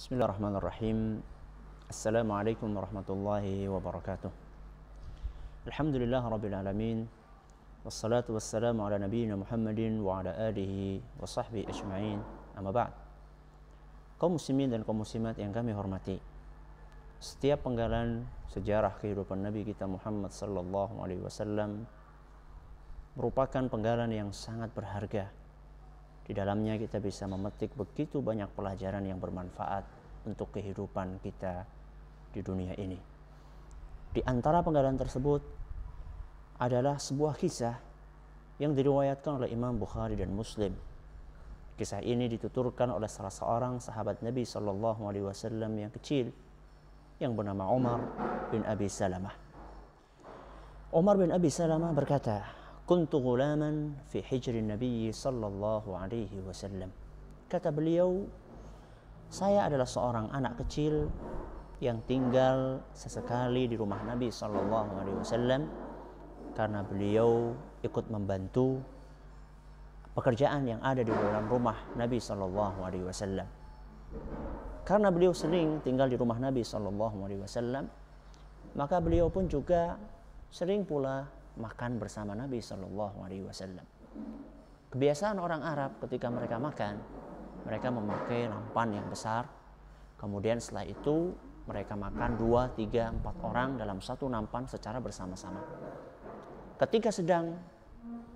Bismillahirrahmanirrahim. Assalamualaikum warahmatullahi wabarakatuh. Alhamdulillah rabbil alamin. Wassalatu wassalamu ala nabiyyina Muhammadin wa ala alihi wa sahbihi ajma'in. Amma ba'd. Kaum muslimin dan kaum muslimat yang kami hormati. Setiap penggalan sejarah kehidupan Nabi kita Muhammad sallallahu alaihi wasallam merupakan penggalan yang sangat berharga di dalamnya kita bisa memetik begitu banyak pelajaran yang bermanfaat untuk kehidupan kita di dunia ini. Di antara penggalan tersebut adalah sebuah kisah yang diriwayatkan oleh Imam Bukhari dan Muslim. Kisah ini dituturkan oleh salah seorang sahabat Nabi Shallallahu Alaihi Wasallam yang kecil, yang bernama Omar bin Abi Salamah. Omar bin Abi Salamah berkata, kuntu gulaman fi hijri Nabi sallallahu alaihi wasallam. Kata beliau, saya adalah seorang anak kecil yang tinggal sesekali di rumah Nabi sallallahu alaihi wasallam karena beliau ikut membantu pekerjaan yang ada di dalam rumah Nabi sallallahu alaihi wasallam. Karena beliau sering tinggal di rumah Nabi sallallahu alaihi wasallam, maka beliau pun juga sering pula makan bersama Nabi Shallallahu Alaihi Wasallam. Kebiasaan orang Arab ketika mereka makan, mereka memakai nampan yang besar. Kemudian setelah itu mereka makan dua, tiga, empat orang dalam satu nampan secara bersama-sama. Ketika sedang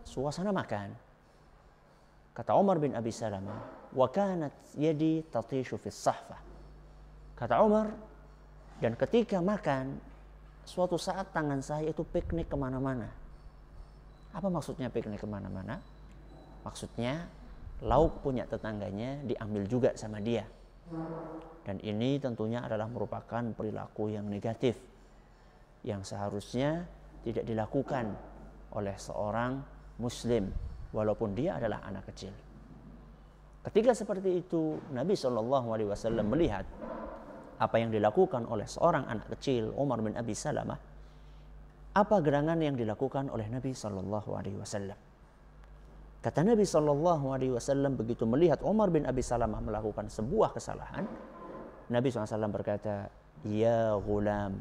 suasana makan, kata Umar bin Abi Salamah, wakanat yadi tatishu fis sahfa. Kata Umar, dan ketika makan suatu saat tangan saya itu piknik kemana-mana. Apa maksudnya piknik kemana-mana? Maksudnya lauk punya tetangganya diambil juga sama dia. Dan ini tentunya adalah merupakan perilaku yang negatif yang seharusnya tidak dilakukan oleh seorang muslim walaupun dia adalah anak kecil. Ketika seperti itu Nabi Shallallahu alaihi wasallam melihat apa yang dilakukan oleh seorang anak kecil Umar bin Abi Salamah apa gerangan yang dilakukan oleh Nabi Shallallahu Alaihi Wasallam kata Nabi Shallallahu Alaihi Wasallam begitu melihat Umar bin Abi Salamah melakukan sebuah kesalahan Nabi SAW berkata ya gulam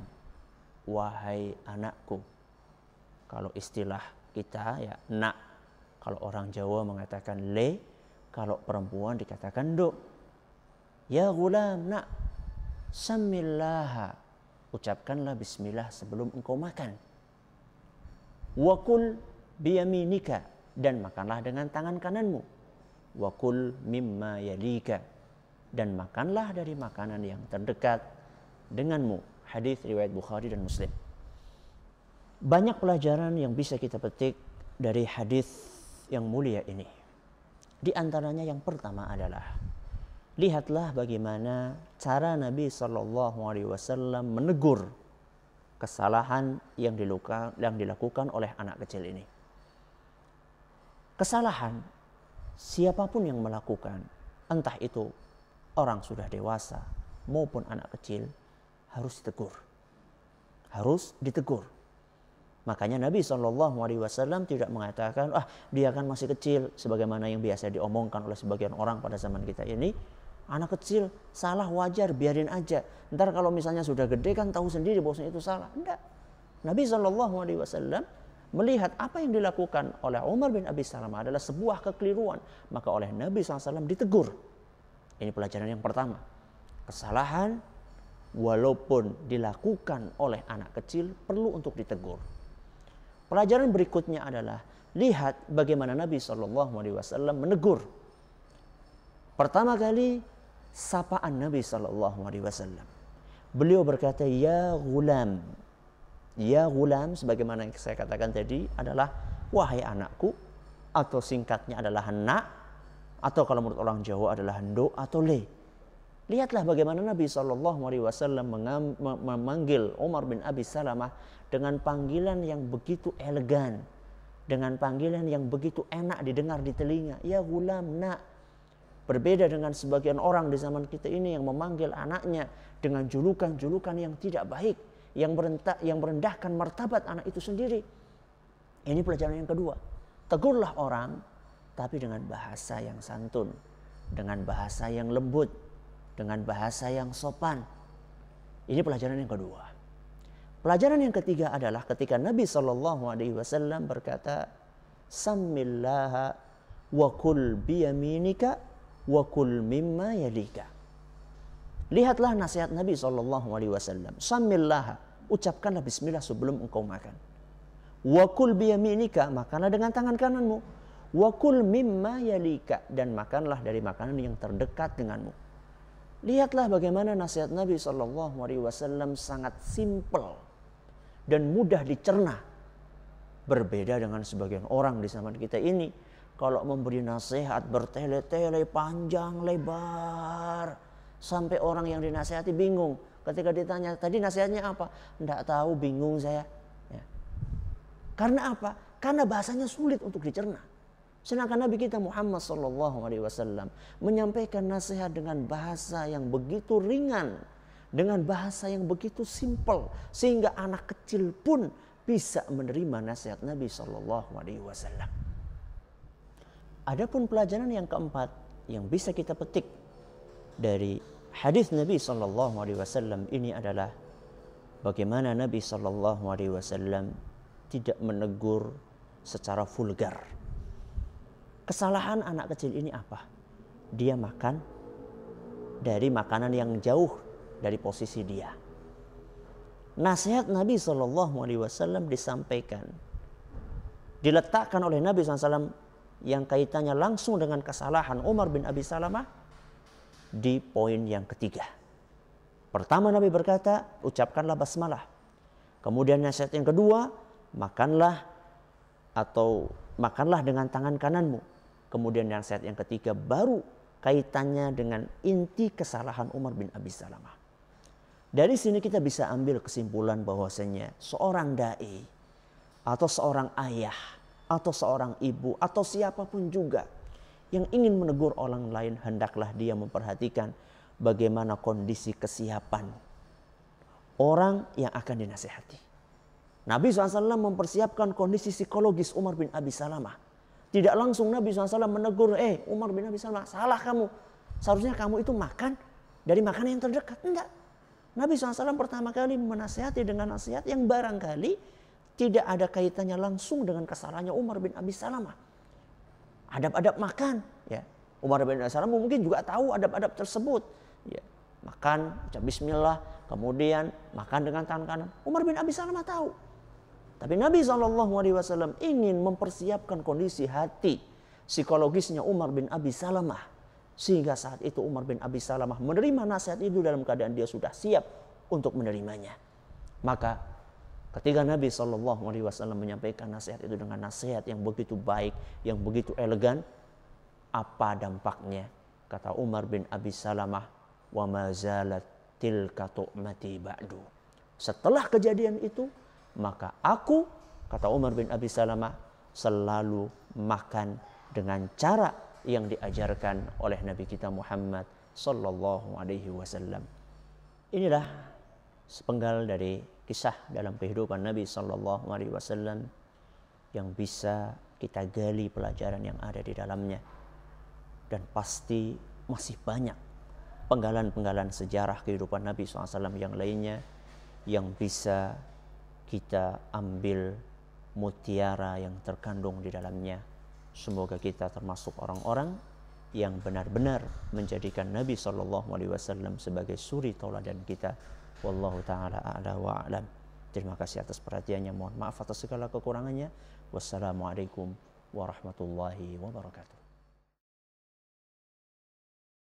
wahai anakku kalau istilah kita ya nak kalau orang Jawa mengatakan le kalau perempuan dikatakan do ya gulam nak Samillaha. Ucapkanlah bismillah sebelum engkau makan. Wakul biyaminika. Dan makanlah dengan tangan kananmu. Wakul mimma yalika. Dan makanlah dari makanan yang terdekat denganmu. Hadis riwayat Bukhari dan Muslim. Banyak pelajaran yang bisa kita petik dari hadis yang mulia ini. Di antaranya yang pertama adalah lihatlah bagaimana cara Nabi Shallallahu Alaihi Wasallam menegur kesalahan yang dilakukan, yang dilakukan oleh anak kecil ini. Kesalahan siapapun yang melakukan, entah itu orang sudah dewasa maupun anak kecil, harus ditegur. Harus ditegur. Makanya Nabi Shallallahu Alaihi Wasallam tidak mengatakan, ah dia kan masih kecil, sebagaimana yang biasa diomongkan oleh sebagian orang pada zaman kita ini Anak kecil salah wajar, biarin aja. Ntar kalau misalnya sudah gede kan tahu sendiri bahwasanya itu salah. Enggak. Nabi Shallallahu Alaihi Wasallam melihat apa yang dilakukan oleh Umar bin Abi Salamah adalah sebuah kekeliruan. Maka oleh Nabi SAW ditegur. Ini pelajaran yang pertama. Kesalahan walaupun dilakukan oleh anak kecil perlu untuk ditegur. Pelajaran berikutnya adalah lihat bagaimana Nabi Shallallahu Alaihi Wasallam menegur. Pertama kali sapaan Nabi Shallallahu Alaihi Wasallam. Beliau berkata, Ya gulam, Ya gulam, sebagaimana yang saya katakan tadi adalah wahai anakku, atau singkatnya adalah nak, atau kalau menurut orang Jawa adalah hendo atau le. Lihatlah bagaimana Nabi Shallallahu Alaihi Wasallam memanggil Umar bin Abi Salamah dengan panggilan yang begitu elegan, dengan panggilan yang begitu enak didengar di telinga. Ya gulam nak, Berbeda dengan sebagian orang di zaman kita ini yang memanggil anaknya dengan julukan-julukan yang tidak baik, yang merentak, yang merendahkan martabat anak itu sendiri. Ini pelajaran yang kedua. Tegurlah orang tapi dengan bahasa yang santun, dengan bahasa yang lembut, dengan bahasa yang sopan. Ini pelajaran yang kedua. Pelajaran yang ketiga adalah ketika Nabi Shallallahu Alaihi Wasallam berkata, Sammillaha wa kul biyaminika wa kul mimma yalika. Lihatlah nasihat Nabi Shallallahu Alaihi Wasallam. Samillah, ucapkanlah Bismillah sebelum engkau makan. Wakul biyaminika, makanlah dengan tangan kananmu. Wakul mimma yalika dan makanlah dari makanan yang terdekat denganmu. Lihatlah bagaimana nasihat Nabi Shallallahu Alaihi Wasallam sangat simpel dan mudah dicerna. Berbeda dengan sebagian orang di zaman kita ini kalau memberi nasihat bertele-tele panjang lebar. Sampai orang yang dinasehati bingung. Ketika ditanya, tadi nasihatnya apa? Tidak tahu, bingung saya. Ya. Karena apa? Karena bahasanya sulit untuk dicerna. Sedangkan Nabi kita Muhammad Sallallahu Alaihi Wasallam menyampaikan nasihat dengan bahasa yang begitu ringan, dengan bahasa yang begitu simple, sehingga anak kecil pun bisa menerima nasihat Nabi Sallallahu Alaihi Wasallam. Adapun pelajaran yang keempat yang bisa kita petik dari hadis Nabi Shallallahu Alaihi Wasallam ini adalah bagaimana Nabi Shallallahu Alaihi Wasallam tidak menegur secara vulgar. Kesalahan anak kecil ini apa? Dia makan dari makanan yang jauh dari posisi dia. Nasihat Nabi Shallallahu Alaihi Wasallam disampaikan, diletakkan oleh Nabi SAW yang kaitannya langsung dengan kesalahan Umar bin Abi Salamah di poin yang ketiga. Pertama Nabi berkata, ucapkanlah basmalah. Kemudian nasihat yang kedua, makanlah atau makanlah dengan tangan kananmu. Kemudian nasihat yang ketiga baru kaitannya dengan inti kesalahan Umar bin Abi Salamah. Dari sini kita bisa ambil kesimpulan bahwasanya seorang dai atau seorang ayah atau seorang ibu atau siapapun juga yang ingin menegur orang lain hendaklah dia memperhatikan bagaimana kondisi kesiapan orang yang akan dinasehati. Nabi SAW mempersiapkan kondisi psikologis Umar bin Abi Salamah. Tidak langsung Nabi SAW menegur, eh Umar bin Abi Salamah salah kamu. Seharusnya kamu itu makan dari makanan yang terdekat. Enggak. Nabi SAW pertama kali menasehati dengan nasihat yang barangkali tidak ada kaitannya langsung dengan kesalahannya Umar bin Abi Salamah. Adab-adab makan, ya. Umar bin Abi Salamah mungkin juga tahu adab-adab tersebut. Ya. Makan, ucap bismillah, kemudian makan dengan tangan kanan. Umar bin Abi Salamah tahu. Tapi Nabi SAW ingin mempersiapkan kondisi hati psikologisnya Umar bin Abi Salamah. Sehingga saat itu Umar bin Abi Salamah menerima nasihat itu dalam keadaan dia sudah siap untuk menerimanya. Maka Ketika Nabi Shallallahu Alaihi Wasallam menyampaikan nasihat itu dengan nasihat yang begitu baik, yang begitu elegan, apa dampaknya? Kata Umar bin Abi Salamah, wa mazalat tilka tu'mati ba'du. Setelah kejadian itu, maka aku, kata Umar bin Abi Salamah, selalu makan dengan cara yang diajarkan oleh Nabi kita Muhammad Shallallahu Alaihi Wasallam. Inilah sepenggal dari kisah dalam kehidupan Nabi Shallallahu Alaihi Wasallam yang bisa kita gali pelajaran yang ada di dalamnya dan pasti masih banyak penggalan-penggalan sejarah kehidupan Nabi SAW yang lainnya yang bisa kita ambil mutiara yang terkandung di dalamnya. Semoga kita termasuk orang-orang yang benar-benar menjadikan Nabi SAW sebagai suri tauladan kita Wallahu taala a'la wa a'lam. Terima kasih atas perhatiannya. Mohon maaf atas segala kekurangannya. Wassalamualaikum warahmatullahi wabarakatuh.